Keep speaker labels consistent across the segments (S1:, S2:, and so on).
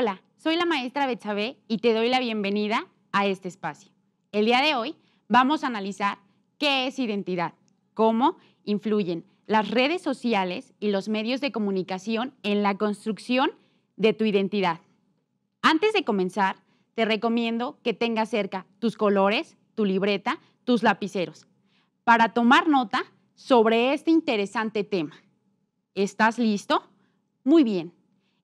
S1: Hola, soy la maestra Betsabe y te doy la bienvenida a este espacio. El día de hoy vamos a analizar qué es identidad, cómo influyen las redes sociales y los medios de comunicación en la construcción de tu identidad. Antes de comenzar, te recomiendo que tengas cerca tus colores, tu libreta, tus lapiceros, para tomar nota sobre este interesante tema. ¿Estás listo? Muy bien.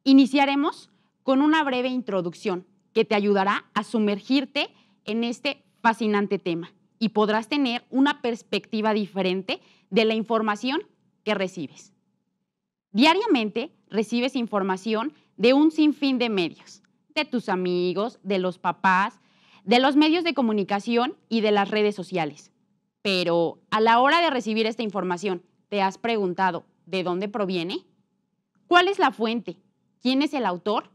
S1: Iniciaremos con una breve introducción que te ayudará a sumergirte en este fascinante tema y podrás tener una perspectiva diferente de la información que recibes. Diariamente recibes información de un sinfín de medios, de tus amigos, de los papás, de los medios de comunicación y de las redes sociales. Pero a la hora de recibir esta información, ¿te has preguntado de dónde proviene? ¿Cuál es la fuente? ¿Quién es el autor?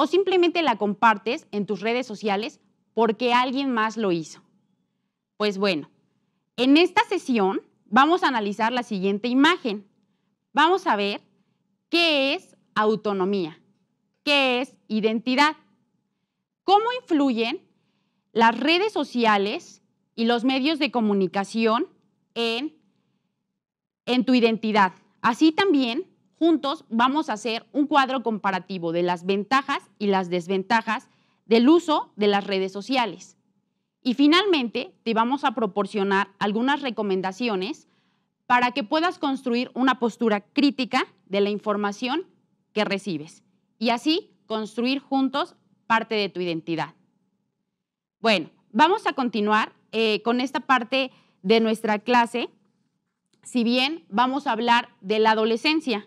S1: o simplemente la compartes en tus redes sociales porque alguien más lo hizo. Pues bueno, en esta sesión vamos a analizar la siguiente imagen. Vamos a ver qué es autonomía, qué es identidad, cómo influyen las redes sociales y los medios de comunicación en, tu identidad, así también juntos vamos a hacer un cuadro comparativo de las ventajas y las desventajas del uso de las redes sociales. Y finalmente te vamos a proporcionar algunas recomendaciones para que puedas construir una postura crítica de la información que recibes y así construir juntos parte de tu identidad. Bueno, vamos a continuar eh, con esta parte de nuestra clase, si bien vamos a hablar de la adolescencia.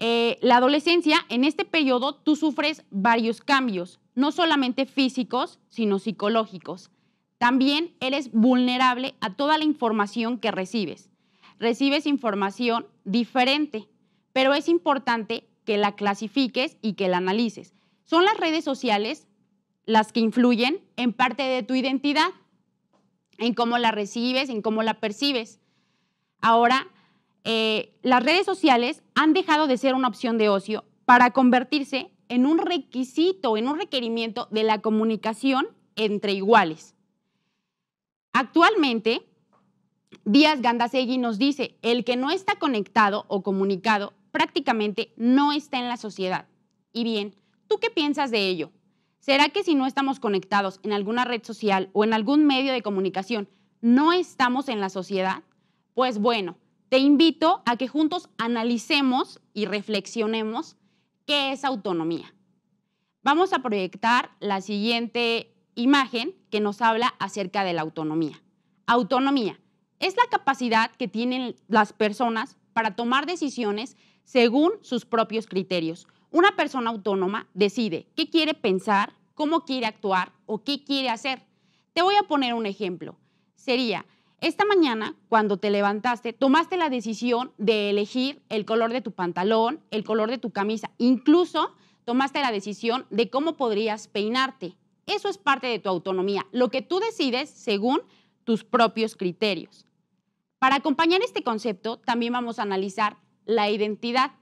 S1: Eh, la adolescencia, en este periodo tú sufres varios cambios, no solamente físicos, sino psicológicos. También eres vulnerable a toda la información que recibes. Recibes información diferente, pero es importante que la clasifiques y que la analices. Son las redes sociales las que influyen en parte de tu identidad, en cómo la recibes, en cómo la percibes. Ahora, eh, las redes sociales han dejado de ser una opción de ocio para convertirse en un requisito, en un requerimiento de la comunicación entre iguales. Actualmente, Díaz Gandasegui nos dice, el que no está conectado o comunicado prácticamente no está en la sociedad. Y bien, ¿tú qué piensas de ello? ¿Será que si no estamos conectados en alguna red social o en algún medio de comunicación, no estamos en la sociedad? Pues bueno, te invito a que juntos analicemos y reflexionemos qué es autonomía. Vamos a proyectar la siguiente imagen que nos habla acerca de la autonomía. Autonomía es la capacidad que tienen las personas para tomar decisiones según sus propios criterios. Una persona autónoma decide qué quiere pensar, cómo quiere actuar o qué quiere hacer. Te voy a poner un ejemplo. Sería, esta mañana, cuando te levantaste, tomaste la decisión de elegir el color de tu pantalón, el color de tu camisa, incluso tomaste la decisión de cómo podrías peinarte. Eso es parte de tu autonomía, lo que tú decides según tus propios criterios. Para acompañar este concepto, también vamos a analizar la identidad,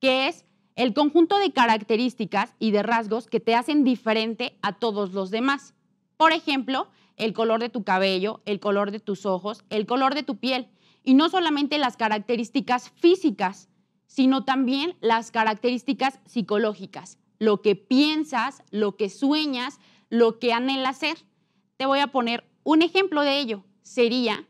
S1: que es el conjunto de características y de rasgos que te hacen diferente a todos los demás. Por ejemplo, el color de tu cabello, el color de tus ojos, el color de tu piel. Y no solamente las características físicas, sino también las características psicológicas, lo que piensas, lo que sueñas, lo que anhelas ser. Te voy a poner un ejemplo de ello. Sería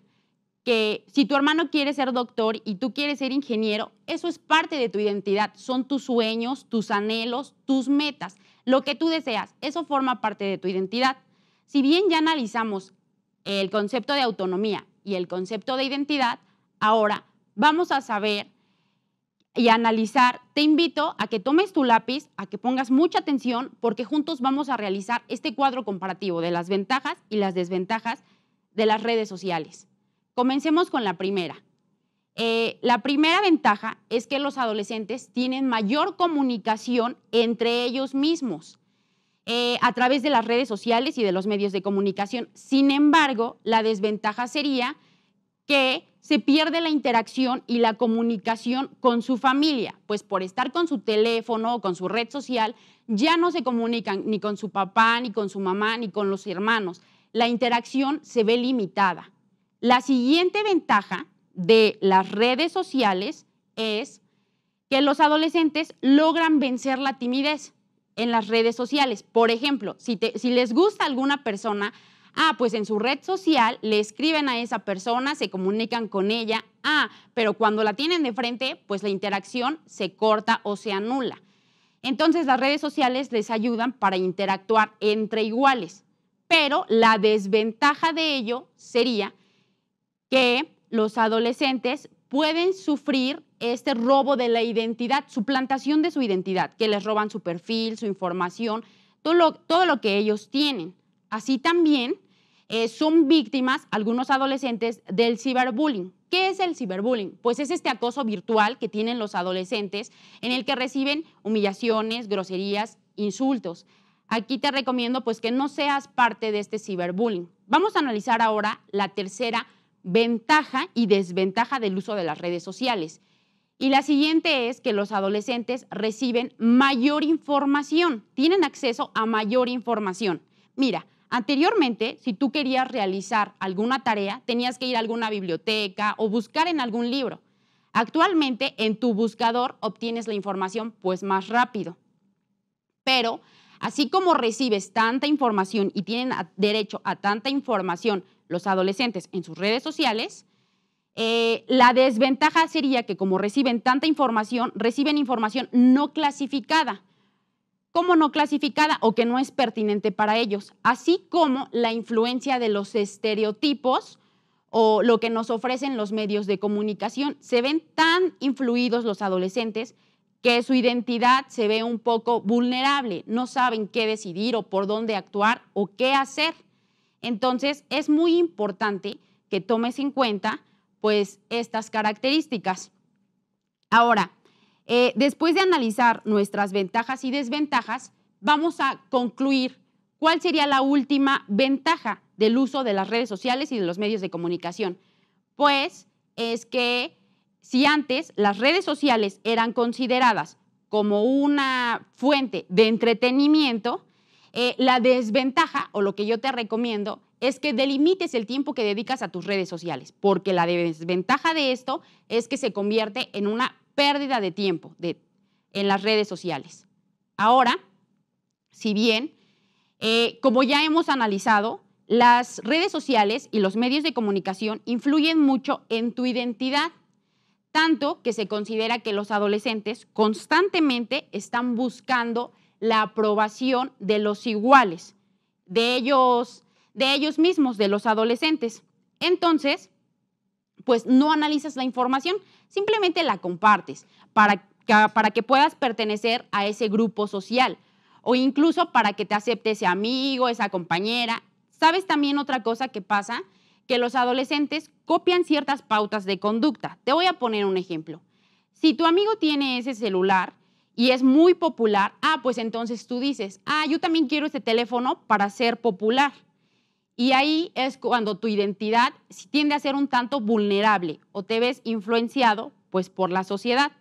S1: que si tu hermano quiere ser doctor y tú quieres ser ingeniero, eso es parte de tu identidad, son tus sueños, tus anhelos, tus metas, lo que tú deseas, eso forma parte de tu identidad. Si bien ya analizamos el concepto de autonomía y el concepto de identidad, ahora vamos a saber y analizar. Te invito a que tomes tu lápiz, a que pongas mucha atención, porque juntos vamos a realizar este cuadro comparativo de las ventajas y las desventajas de las redes sociales. Comencemos con la primera. Eh, la primera ventaja es que los adolescentes tienen mayor comunicación entre ellos mismos. Eh, a través de las redes sociales y de los medios de comunicación. Sin embargo, la desventaja sería que se pierde la interacción y la comunicación con su familia, pues por estar con su teléfono o con su red social, ya no se comunican ni con su papá, ni con su mamá, ni con los hermanos. La interacción se ve limitada. La siguiente ventaja de las redes sociales es que los adolescentes logran vencer la timidez en las redes sociales. Por ejemplo, si, les gusta alguna persona, ah, pues en su red social le escriben a esa persona, se comunican con ella, ah, pero cuando la tienen de frente, pues la interacción se corta o se anula. Entonces las redes sociales les ayudan para interactuar entre iguales, pero la desventaja de ello sería que los adolescentes pueden sufrir este robo de la identidad, suplantación de su identidad, que les roban su perfil, su información, todo lo, todo lo que ellos tienen. Así también eh, son víctimas algunos adolescentes del ciberbullying. ¿Qué es el ciberbullying? Pues es este acoso virtual que tienen los adolescentes en el que reciben humillaciones, groserías, insultos. Aquí te recomiendo pues que no seas parte de este ciberbullying. Vamos a analizar ahora la tercera ventaja y desventaja del uso de las redes sociales. Y la siguiente es que los adolescentes reciben mayor información, tienen acceso a mayor información. Mira, anteriormente, si tú querías realizar alguna tarea, tenías que ir a alguna biblioteca o buscar en algún libro. Actualmente, en tu buscador obtienes la información pues más rápido. Pero, así como recibes tanta información y tienen derecho a tanta información los adolescentes en sus redes sociales, eh, la desventaja sería que como reciben tanta información, reciben información no clasificada. ¿Cómo no clasificada o que no es pertinente para ellos? Así como la influencia de los estereotipos o lo que nos ofrecen los medios de comunicación. Se ven tan influidos los adolescentes que su identidad se ve un poco vulnerable, no saben qué decidir o por dónde actuar o qué hacer. Entonces, es muy importante que tomes en cuenta pues estas características. Ahora, eh, después de analizar nuestras ventajas y desventajas, vamos a concluir cuál sería la última ventaja del uso de las redes sociales y de los medios de comunicación. Pues es que si antes las redes sociales eran consideradas como una fuente de entretenimiento, eh, la desventaja o lo que yo te recomiendo es que delimites el tiempo que dedicas a tus redes sociales, porque la desventaja de esto es que se convierte en una pérdida de tiempo de, en las redes sociales. Ahora, si bien, eh, como ya hemos analizado, las redes sociales y los medios de comunicación influyen mucho en tu identidad, tanto que se considera que los adolescentes constantemente están buscando la aprobación de los iguales, de ellos, de ellos mismos, de los adolescentes. Entonces, pues no analizas la información, simplemente la compartes para para que puedas pertenecer a ese grupo social o incluso para que te acepte ese amigo, esa compañera. ¿Sabes también otra cosa que pasa? Que los adolescentes copian ciertas pautas de conducta. Te voy a poner un ejemplo. Si tu amigo tiene ese celular, y es muy popular, ah, pues entonces tú dices, ah, yo también quiero este teléfono para ser popular. Y ahí es cuando tu identidad tiende a ser un tanto vulnerable o te ves influenciado pues por la sociedad.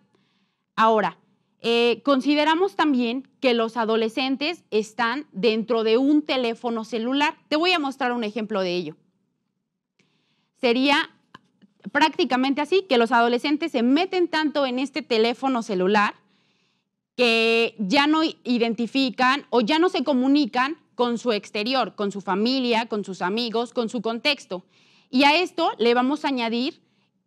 S1: Ahora, eh, consideramos también que los adolescentes están dentro de un teléfono celular. Te voy a mostrar un ejemplo de ello. Sería prácticamente así que los adolescentes se meten tanto en este teléfono celular que ya no identifican o ya no se comunican con su exterior, con su familia, con sus amigos, con su contexto. Y a esto le vamos a añadir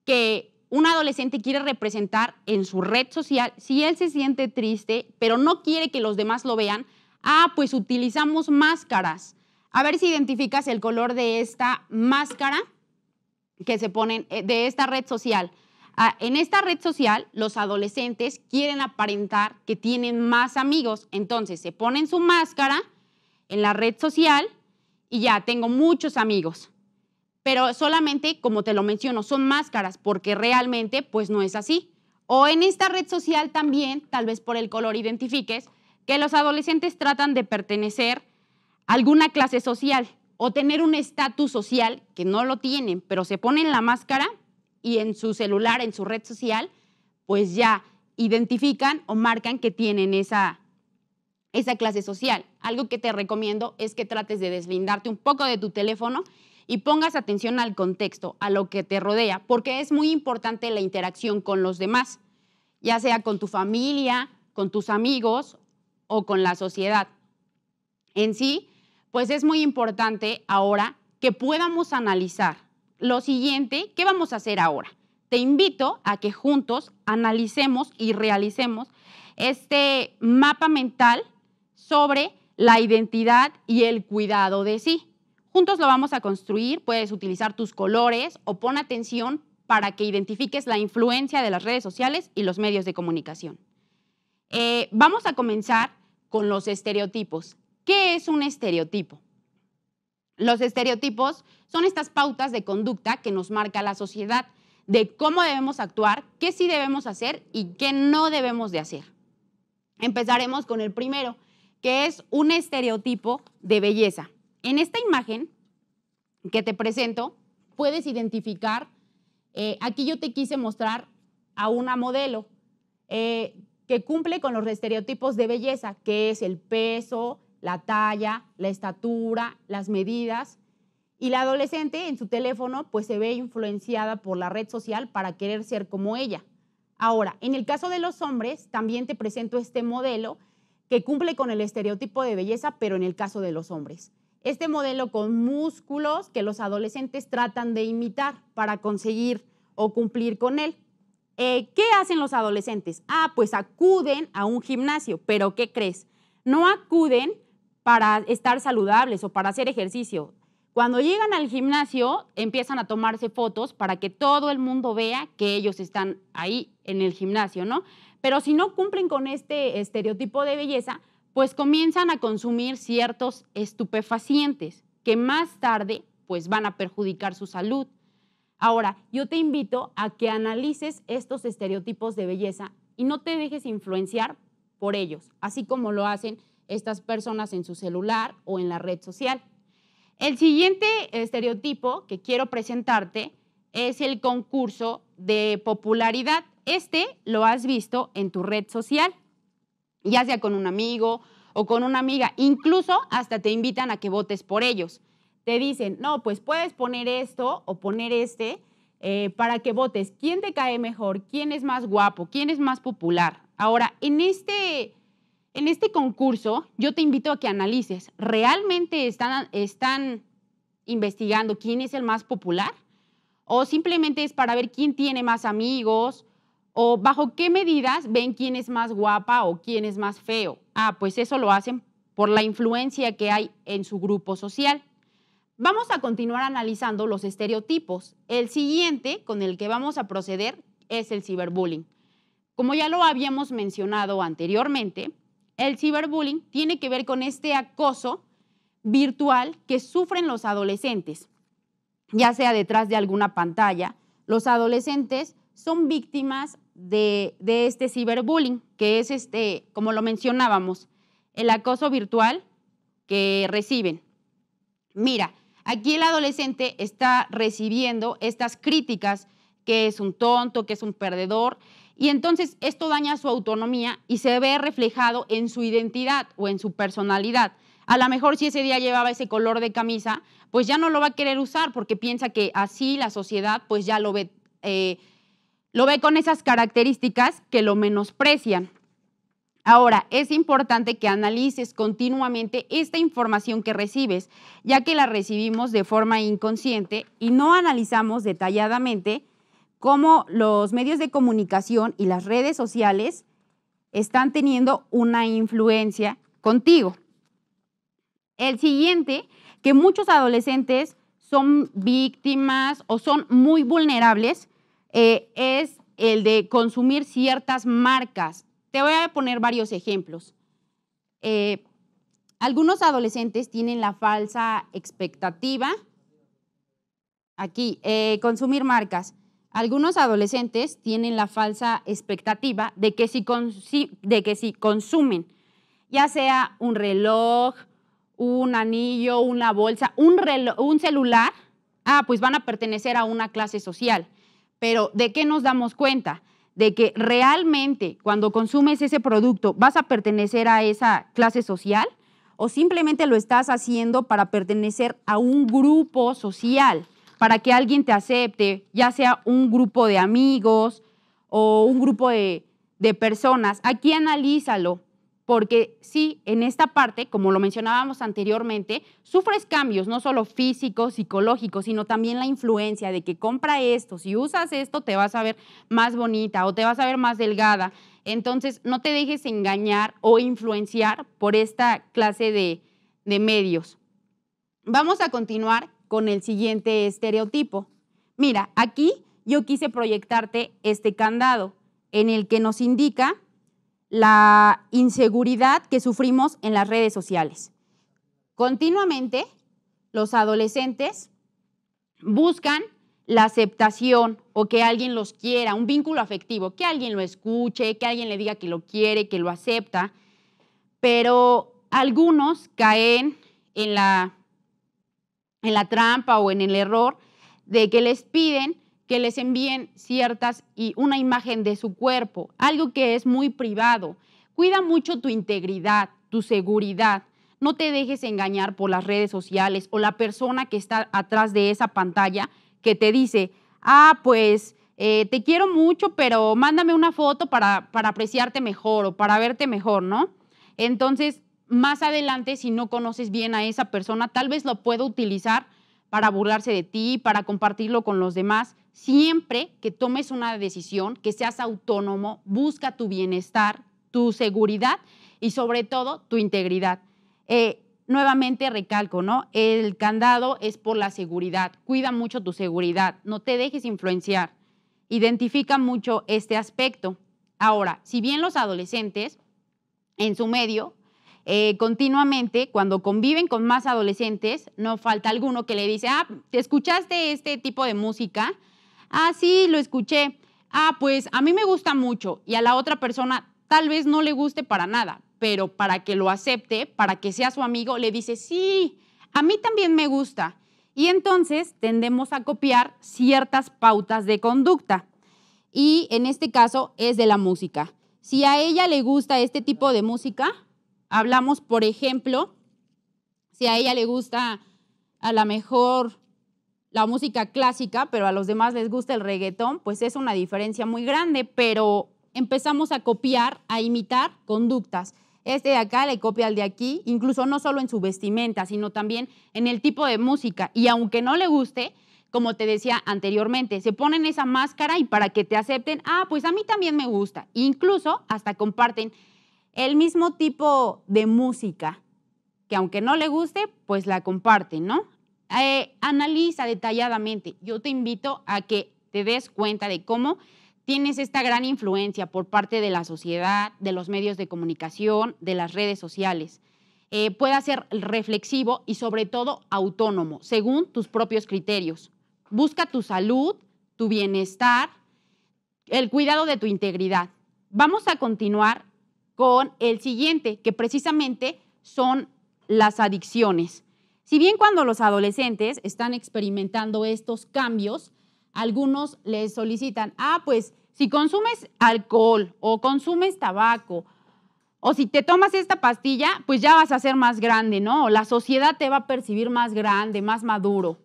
S1: que un adolescente quiere representar en su red social, si él se siente triste, pero no quiere que los demás lo vean, ah, pues utilizamos máscaras. A ver si identificas el color de esta máscara que se ponen eh, de esta red social. Ah, en esta red social, los adolescentes quieren aparentar que tienen más amigos, entonces se ponen su máscara en la red social y ya tengo muchos amigos. Pero solamente, como te lo menciono, son máscaras porque realmente pues no es así. O en esta red social también, tal vez por el color identifiques, que los adolescentes tratan de pertenecer a alguna clase social o tener un estatus social que no lo tienen, pero se ponen la máscara y en su celular, en su red social, pues ya identifican o marcan que tienen esa, esa clase social. Algo que te recomiendo es que trates de deslindarte un poco de tu teléfono y pongas atención al contexto, a lo que te rodea, porque es muy importante la interacción con los demás, ya sea con tu familia, con tus amigos o con la sociedad. En sí, pues es muy importante ahora que podamos analizar lo siguiente, ¿qué vamos a hacer ahora? Te invito a que juntos analicemos y realicemos este mapa mental sobre la identidad y el cuidado de sí. Juntos lo vamos a construir, puedes utilizar tus colores o pon atención para que identifiques la influencia de las redes sociales y los medios de comunicación. Eh, vamos a comenzar con los estereotipos. ¿Qué es un estereotipo? Los estereotipos son estas pautas de conducta que nos marca la sociedad, de cómo debemos actuar, qué sí debemos hacer y qué no debemos de hacer. Empezaremos con el primero, que es un estereotipo de belleza. En esta imagen que te presento, puedes identificar, eh, aquí yo te quise mostrar a una modelo eh, que cumple con los estereotipos de belleza, que es el peso, la talla, la estatura, las medidas. Y la adolescente en su teléfono pues se ve influenciada por la red social para querer ser como ella. Ahora, en el caso de los hombres, también te presento este modelo que cumple con el estereotipo de belleza, pero en el caso de los hombres. Este modelo con músculos que los adolescentes tratan de imitar para conseguir o cumplir con él. Eh, ¿Qué hacen los adolescentes? Ah, pues acuden a un gimnasio, pero ¿qué crees? No acuden para estar saludables o para hacer ejercicio. Cuando llegan al gimnasio, empiezan a tomarse fotos para que todo el mundo vea que ellos están ahí en el gimnasio, ¿no? Pero si no cumplen con este estereotipo de belleza, pues comienzan a consumir ciertos estupefacientes que más tarde pues van a perjudicar su salud. Ahora, yo te invito a que analices estos estereotipos de belleza y no te dejes influenciar por ellos, así como lo hacen estas personas en su celular o en la red social. El siguiente estereotipo que quiero presentarte es el concurso de popularidad. Este lo has visto en tu red social, ya sea con un amigo o con una amiga. Incluso hasta te invitan a que votes por ellos. Te dicen, no, pues puedes poner esto o poner este eh, para que votes. ¿Quién te cae mejor? ¿Quién es más guapo? ¿Quién es más popular? Ahora, en este en este concurso yo te invito a que analices, ¿realmente están, están investigando quién es el más popular? ¿O simplemente es para ver quién tiene más amigos? ¿O bajo qué medidas ven quién es más guapa o quién es más feo? Ah, pues eso lo hacen por la influencia que hay en su grupo social. Vamos a continuar analizando los estereotipos. El siguiente con el que vamos a proceder es el ciberbullying. Como ya lo habíamos mencionado anteriormente, el ciberbullying tiene que ver con este acoso virtual que sufren los adolescentes, ya sea detrás de alguna pantalla. Los adolescentes son víctimas de, este ciberbullying, que es este, como lo mencionábamos, el acoso virtual que reciben. Mira, aquí el adolescente está recibiendo estas críticas, que es un tonto, que es un perdedor, y entonces esto daña su autonomía y se ve reflejado en su identidad o en su personalidad. A lo mejor si ese día llevaba ese color de camisa, pues ya no lo va a querer usar porque piensa que así la sociedad pues ya lo ve, eh, lo ve con esas características que lo menosprecian. Ahora, es importante que analices continuamente esta información que recibes, ya que la recibimos de forma inconsciente y no analizamos detalladamente cómo los medios de comunicación y las redes sociales están teniendo una influencia contigo. El siguiente, que muchos adolescentes son víctimas o son muy vulnerables, eh, es el de consumir ciertas marcas. Te voy a poner varios ejemplos. Eh, algunos adolescentes tienen la falsa expectativa, aquí, eh, consumir marcas, algunos adolescentes tienen la falsa expectativa de que si, de que si consumen, ya sea un reloj, un anillo, una bolsa, un, un celular, ah, pues van a pertenecer a una clase social. Pero ¿de qué nos damos cuenta? De que realmente cuando consumes ese producto vas a pertenecer a esa clase social o simplemente lo estás haciendo para pertenecer a un grupo social para que alguien te acepte, ya sea un grupo de amigos o un grupo de, personas. Aquí analízalo, porque sí, en esta parte, como lo mencionábamos anteriormente, sufres cambios, no solo físicos, psicológicos, sino también la influencia de que compra esto, si usas esto te vas a ver más bonita o te vas a ver más delgada. Entonces, no te dejes engañar o influenciar por esta clase de medios. Vamos a continuar con el siguiente estereotipo. Mira, aquí yo quise proyectarte este candado en el que nos indica la inseguridad que sufrimos en las redes sociales. Continuamente, los adolescentes buscan la aceptación o que alguien los quiera, un vínculo afectivo, que alguien lo escuche, que alguien le diga que lo quiere, que lo acepta, pero algunos caen en la en la trampa o en el error de que les piden que les envíen ciertas y una imagen de su cuerpo, algo que es muy privado. Cuida mucho tu integridad, tu seguridad. No te dejes engañar por las redes sociales o la persona que está atrás de esa pantalla que te dice, ah, pues eh, te quiero mucho, pero mándame una foto para, para apreciarte mejor o para verte mejor, ¿no? Entonces, más adelante, si no conoces bien a esa persona, tal vez lo pueda utilizar para burlarse de ti, para compartirlo con los demás. Siempre que tomes una decisión, que seas autónomo, busca tu bienestar, tu seguridad y sobre todo tu integridad. Eh, nuevamente recalco, ¿no? El candado es por la seguridad. Cuida mucho tu seguridad, no te dejes influenciar. Identifica mucho este aspecto. Ahora, si bien los adolescentes en su medio eh, continuamente, cuando conviven con más adolescentes, no falta alguno que le dice, ah, ¿te escuchaste este tipo de música? Ah, sí, lo escuché. Ah, pues a mí me gusta mucho y a la otra persona tal vez no le guste para nada, pero para que lo acepte, para que sea su amigo, le dice, sí, a mí también me gusta. Y entonces tendemos a copiar ciertas pautas de conducta. Y en este caso es de la música. Si a ella le gusta este tipo de música, Hablamos, por ejemplo, si a ella le gusta a lo mejor la música clásica, pero a los demás les gusta el reggaetón, pues es una diferencia muy grande, pero empezamos a copiar, a imitar conductas. Este de acá le copia al de aquí, incluso no solo en su vestimenta, sino también en el tipo de música. Y aunque no le guste, como te decía anteriormente, se ponen esa máscara y para que te acepten, ah, pues a mí también me gusta. Incluso hasta comparten el mismo tipo de música, que aunque no le guste, pues la comparte ¿no? Eh, analiza detalladamente. Yo te invito a que te des cuenta de cómo tienes esta gran influencia por parte de la sociedad, de los medios de comunicación, de las redes sociales. Eh, pueda ser reflexivo y sobre todo autónomo, según tus propios criterios. Busca tu salud, tu bienestar, el cuidado de tu integridad. Vamos a continuar con el siguiente, que precisamente son las adicciones. Si bien cuando los adolescentes están experimentando estos cambios, algunos les solicitan, ah, pues si consumes alcohol o consumes tabaco o si te tomas esta pastilla, pues ya vas a ser más grande, ¿no? La sociedad te va a percibir más grande, más maduro.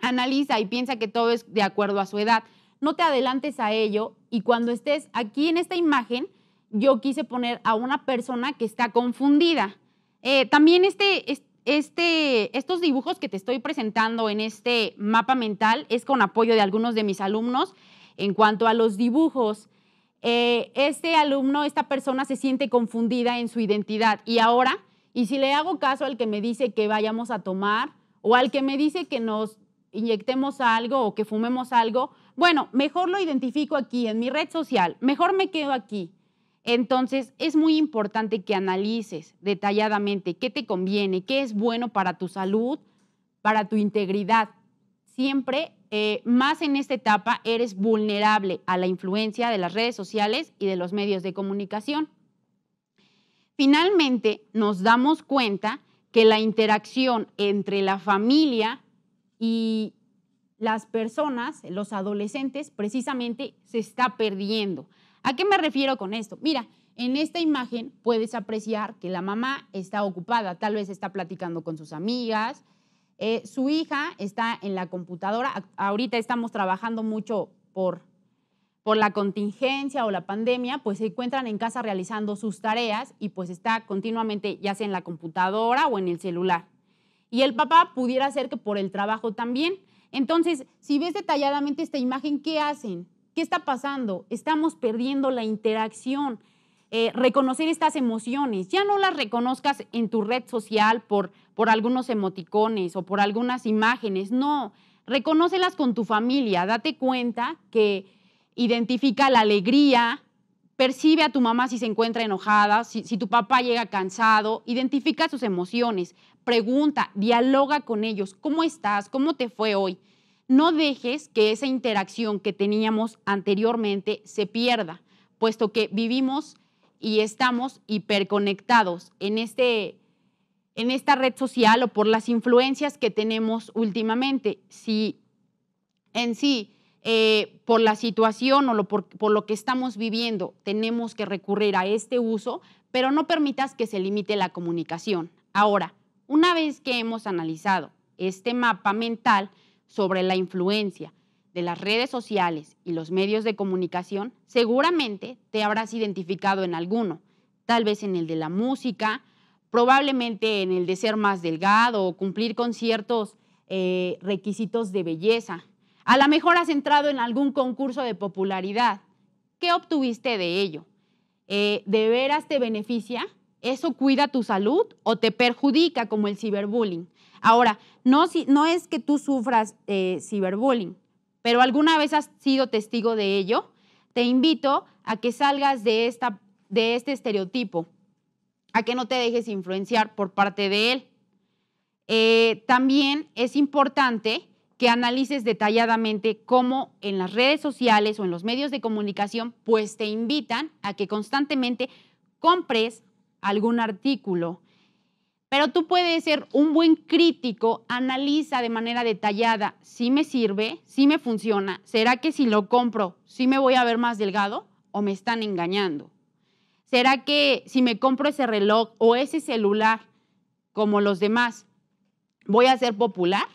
S1: Analiza y piensa que todo es de acuerdo a su edad. No te adelantes a ello y cuando estés aquí en esta imagen, yo quise poner a una persona que está confundida. Eh, también este, este, estos dibujos que te estoy presentando en este mapa mental es con apoyo de algunos de mis alumnos. En cuanto a los dibujos, eh, este alumno, esta persona se siente confundida en su identidad. Y ahora, y si le hago caso al que me dice que vayamos a tomar o al que me dice que nos inyectemos algo o que fumemos algo, bueno, mejor lo identifico aquí en mi red social, mejor me quedo aquí. Entonces, es muy importante que analices detalladamente qué te conviene, qué es bueno para tu salud, para tu integridad. Siempre, eh, más en esta etapa, eres vulnerable a la influencia de las redes sociales y de los medios de comunicación. Finalmente, nos damos cuenta que la interacción entre la familia y las personas, los adolescentes, precisamente se está perdiendo. ¿A qué me refiero con esto? Mira, en esta imagen puedes apreciar que la mamá está ocupada, tal vez está platicando con sus amigas, eh, su hija está en la computadora, ahorita estamos trabajando mucho por, por la contingencia o la pandemia, pues se encuentran en casa realizando sus tareas y pues está continuamente ya sea en la computadora o en el celular. Y el papá pudiera ser que por el trabajo también. Entonces, si ves detalladamente esta imagen, ¿qué hacen? ¿Qué está pasando? Estamos perdiendo la interacción. Eh, reconocer estas emociones. Ya no las reconozcas en tu red social por, por algunos emoticones o por algunas imágenes. No, reconócelas con tu familia. Date cuenta que identifica la alegría, percibe a tu mamá si se encuentra enojada, si, tu papá llega cansado, identifica sus emociones, pregunta, dialoga con ellos, ¿cómo estás? ¿Cómo te fue hoy? no dejes que esa interacción que teníamos anteriormente se pierda, puesto que vivimos y estamos hiperconectados en, este, en esta red social o por las influencias que tenemos últimamente. Si en sí, eh, por la situación o por lo que estamos viviendo, tenemos que recurrir a este uso, pero no permitas que se limite la comunicación. Ahora, una vez que hemos analizado este mapa mental, sobre la influencia de las redes sociales y los medios de comunicación, seguramente te habrás identificado en alguno, tal vez en el de la música, probablemente en el de ser más delgado o cumplir con ciertos eh, requisitos de belleza. A lo mejor has entrado en algún concurso de popularidad. ¿Qué obtuviste de ello? Eh, ¿De veras te beneficia? ¿Eso cuida tu salud o te perjudica como el ciberbullying? Ahora, no, es que tú sufras eh, ciberbullying, pero alguna vez has sido testigo de ello, te invito a que salgas de, este estereotipo, a que no te dejes influenciar por parte de él. Eh, también es importante que analices detalladamente cómo en las redes sociales o en los medios de comunicación, pues te invitan a que constantemente compres algún artículo, pero tú puedes ser un buen crítico, analiza de manera detallada si me sirve, si me funciona, será que si lo compro, si me voy a ver más delgado o me están engañando. ¿Será que si me compro ese reloj o ese celular como los demás, voy a ser popular?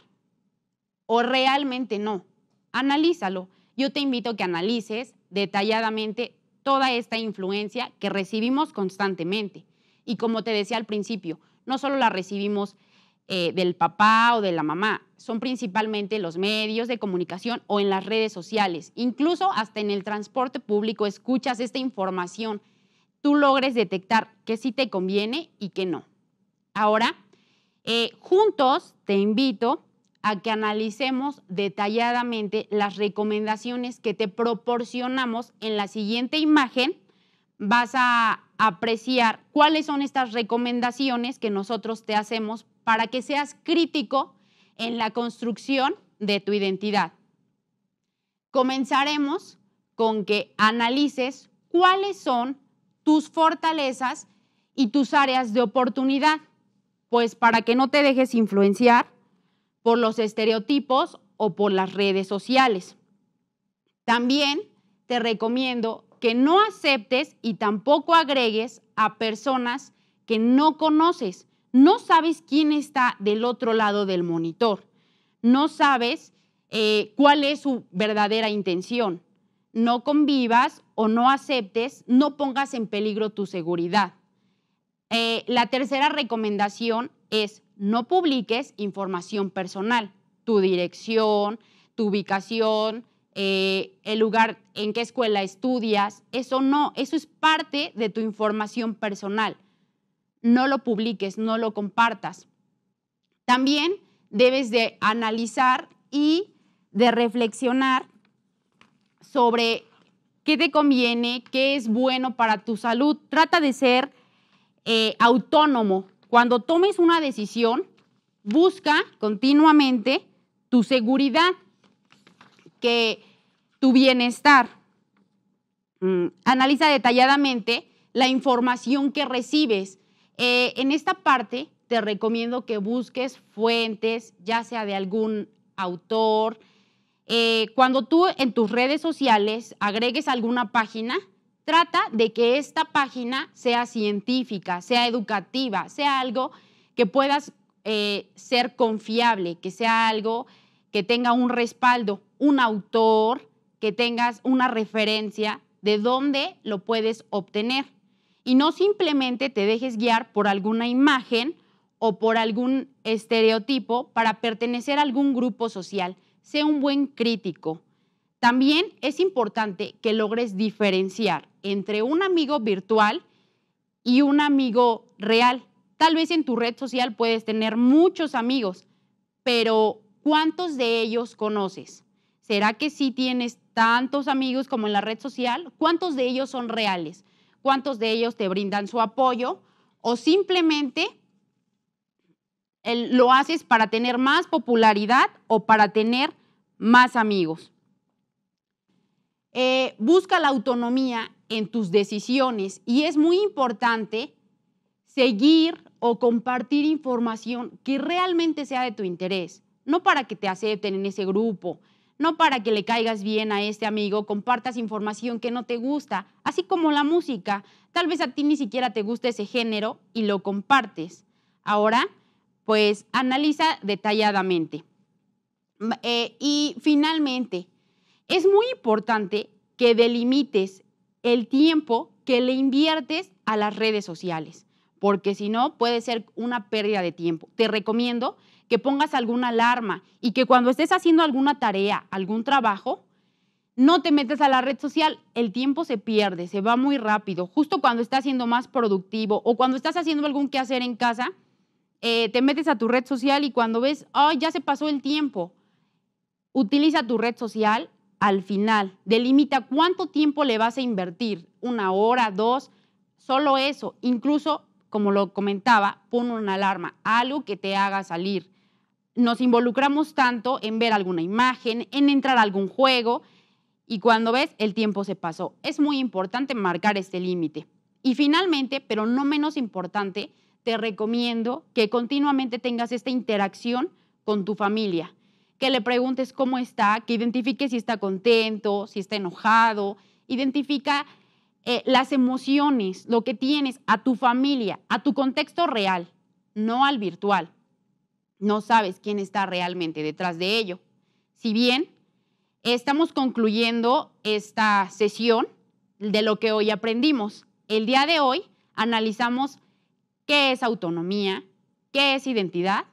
S1: ¿O realmente no? Analízalo. Yo te invito a que analices detalladamente toda esta influencia que recibimos constantemente. Y como te decía al principio, no solo la recibimos eh, del papá o de la mamá, son principalmente los medios de comunicación o en las redes sociales. Incluso hasta en el transporte público escuchas esta información, tú logres detectar que sí te conviene y que no. Ahora, eh, juntos te invito a que analicemos detalladamente las recomendaciones que te proporcionamos en la siguiente imagen. Vas a apreciar cuáles son estas recomendaciones que nosotros te hacemos para que seas crítico en la construcción de tu identidad. Comenzaremos con que analices cuáles son tus fortalezas y tus áreas de oportunidad, pues para que no te dejes influenciar por los estereotipos o por las redes sociales. También te recomiendo que no aceptes y tampoco agregues a personas que no conoces. No sabes quién está del otro lado del monitor. No sabes eh, cuál es su verdadera intención. No convivas o no aceptes, no pongas en peligro tu seguridad. Eh, la tercera recomendación es no publiques información personal, tu dirección, tu ubicación, eh, el lugar en qué escuela estudias, eso no, eso es parte de tu información personal. No lo publiques, no lo compartas. También debes de analizar y de reflexionar sobre qué te conviene, qué es bueno para tu salud. Trata de ser eh, autónomo. Cuando tomes una decisión, busca continuamente tu seguridad tu bienestar. Mm, analiza detalladamente la información que recibes. Eh, en esta parte te recomiendo que busques fuentes, ya sea de algún autor. Eh, cuando tú en tus redes sociales agregues alguna página, trata de que esta página sea científica, sea educativa, sea algo que puedas eh, ser confiable, que sea algo que tenga un respaldo, un autor, que tengas una referencia de dónde lo puedes obtener. Y no simplemente te dejes guiar por alguna imagen o por algún estereotipo para pertenecer a algún grupo social. Sé un buen crítico. También es importante que logres diferenciar entre un amigo virtual y un amigo real. Tal vez en tu red social puedes tener muchos amigos, pero ¿Cuántos de ellos conoces? ¿Será que si tienes tantos amigos como en la red social? ¿Cuántos de ellos son reales? ¿Cuántos de ellos te brindan su apoyo? ¿O simplemente lo haces para tener más popularidad o para tener más amigos? Eh, busca la autonomía en tus decisiones y es muy importante seguir o compartir información que realmente sea de tu interés no para que te acepten en ese grupo, no para que le caigas bien a este amigo, compartas información que no te gusta, así como la música. Tal vez a ti ni siquiera te gusta ese género y lo compartes. Ahora, pues analiza detalladamente. Eh, y finalmente, es muy importante que delimites el tiempo que le inviertes a las redes sociales, porque si no puede ser una pérdida de tiempo. Te recomiendo que pongas alguna alarma y que cuando estés haciendo alguna tarea, algún trabajo, no te metes a la red social, el tiempo se pierde, se va muy rápido. Justo cuando estás siendo más productivo o cuando estás haciendo algún quehacer en casa, eh, te metes a tu red social y cuando ves, ay, oh, ya se pasó el tiempo, utiliza tu red social al final. Delimita cuánto tiempo le vas a invertir, una hora, dos, solo eso. Incluso, como lo comentaba, pon una alarma, algo que te haga salir nos involucramos tanto en ver alguna imagen, en entrar a algún juego, y cuando ves, el tiempo se pasó. Es muy importante marcar este límite. Y finalmente, pero no menos importante, te recomiendo que continuamente tengas esta interacción con tu familia, que le preguntes cómo está, que identifique si está contento, si está enojado, identifica eh, las emociones, lo que tienes a tu familia, a tu contexto real, no al virtual no sabes quién está realmente detrás de ello. Si bien estamos concluyendo esta sesión de lo que hoy aprendimos, el día de hoy analizamos qué es autonomía, qué es identidad,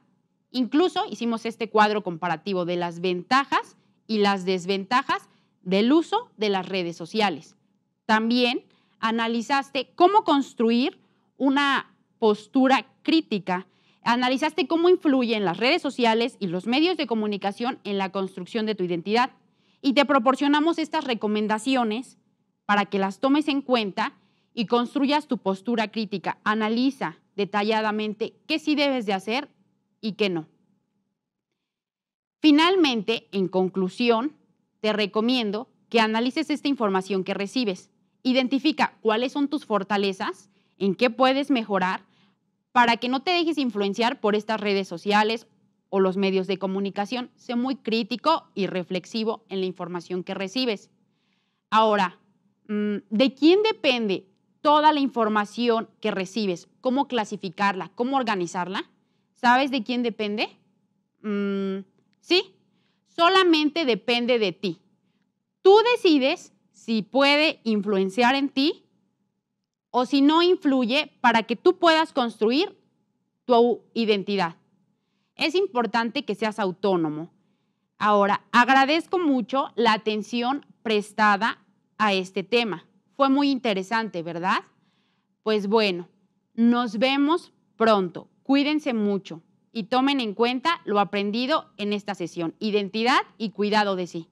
S1: incluso hicimos este cuadro comparativo de las ventajas y las desventajas del uso de las redes sociales. También analizaste cómo construir una postura crítica Analizaste cómo influyen las redes sociales y los medios de comunicación en la construcción de tu identidad y te proporcionamos estas recomendaciones para que las tomes en cuenta y construyas tu postura crítica. Analiza detalladamente qué sí debes de hacer y qué no. Finalmente, en conclusión, te recomiendo que analices esta información que recibes. Identifica cuáles son tus fortalezas, en qué puedes mejorar para que no te dejes influenciar por estas redes sociales o los medios de comunicación. Sé muy crítico y reflexivo en la información que recibes. Ahora, mm, ¿de quién depende toda la información que recibes? ¿Cómo clasificarla? ¿Cómo organizarla? ¿Sabes de quién depende? Mm, sí, solamente depende de ti. Tú decides si puede influenciar en ti o si no influye para que tú puedas construir tu identidad. Es importante que seas autónomo. Ahora, agradezco mucho la atención prestada a este tema. Fue muy interesante, ¿verdad? Pues bueno, nos vemos pronto. Cuídense mucho y tomen en cuenta lo aprendido en esta sesión, identidad y cuidado de sí.